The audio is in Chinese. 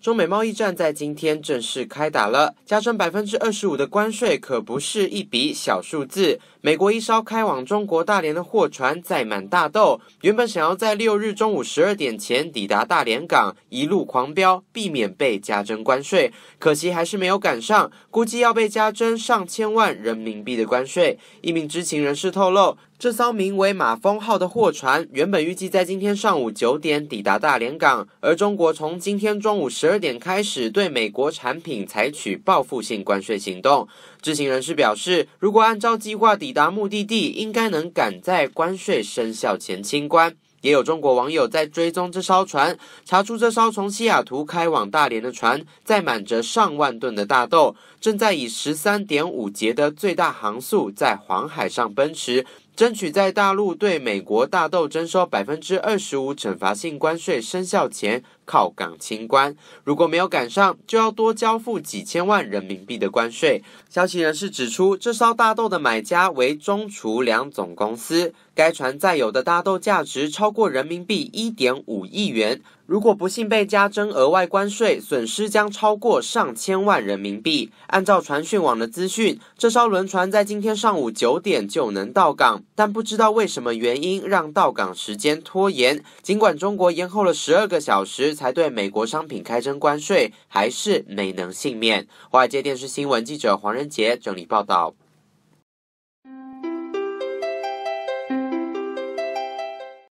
中美贸易战在今天正式开打了，加征百分之二十五的关税可不是一笔小数字。美国一艘开往中国大连的货船载满大豆，原本想要在六日中午十二点前抵达大连港，一路狂飙，避免被加征关税。可惜还是没有赶上，估计要被加征上千万人民币的关税。一名知情人士透露，这艘名为“马峰号”的货船原本预计在今天上午九点抵达大连港，而中国从今天中午十。十二点开始对美国产品采取报复性关税行动。知情人士表示，如果按照计划抵达目的地，应该能赶在关税生效前清关。也有中国网友在追踪这艘船，查出这艘从西雅图开往大连的船，载满着上万吨的大豆，正在以十三点五节的最大航速在黄海上奔驰，争取在大陆对美国大豆征收百分之二十五惩罚性关税生效前靠港清关。如果没有赶上，就要多交付几千万人民币的关税。消息人士指出，这艘大豆的买家为中储粮总公司，该船载有的大豆价值超。超过人民币一点五亿元。如果不幸被加征额外关税，损失将超过上千万人民币。按照传讯网的资讯，这艘轮船在今天上午九点就能到港，但不知道为什么原因让到港时间拖延。尽管中国延后了十二个小时才对美国商品开征关税，还是没能幸免。外界电视新闻记者黄仁杰整理报道。